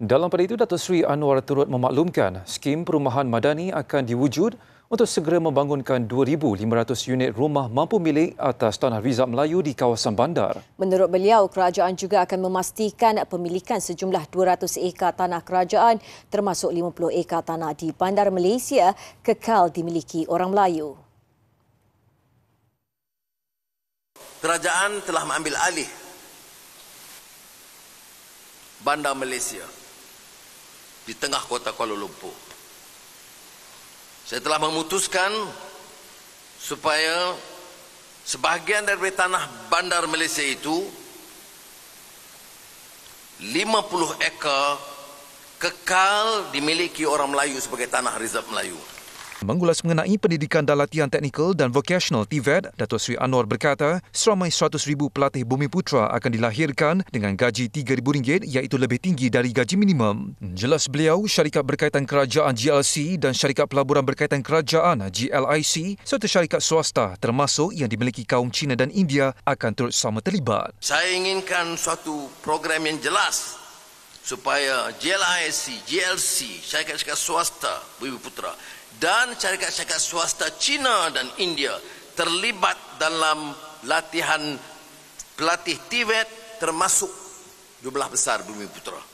Dalam pada itu, Dato' Sri Anwar turut memaklumkan skim perumahan madani akan diwujud untuk segera membangunkan 2,500 unit rumah mampu milik atas tanah rizab Melayu di kawasan bandar. Menurut beliau, kerajaan juga akan memastikan pemilikan sejumlah 200 ekar tanah kerajaan termasuk 50 ekar tanah di bandar Malaysia kekal dimiliki orang Melayu. Kerajaan telah mengambil alih bandar Malaysia di tengah kota Kuala Lumpur. Saya telah memutuskan supaya sebahagian daripada tanah bandar Malaysia itu 50 ekar kekal dimiliki orang Melayu sebagai tanah rizab Melayu. Mengulas mengenai pendidikan dan latihan teknikal dan vocational TVET, Dato Sri Anwar berkata, seramai 100,000 pelatih bumi putra akan dilahirkan dengan gaji RM3,000 iaitu lebih tinggi dari gaji minimum. Jelas beliau, syarikat berkaitan kerajaan GLC dan syarikat pelaburan berkaitan kerajaan GLIC serta syarikat swasta termasuk yang dimiliki kaum Cina dan India akan turut sama terlibat. Saya inginkan suatu program yang jelas supaya JLIC, JLC, syarikat-syarikat swasta, Bumi Putra dan syarikat-syarikat swasta China dan India terlibat dalam latihan pelatih Tibet termasuk jumlah besar Bumi Putra.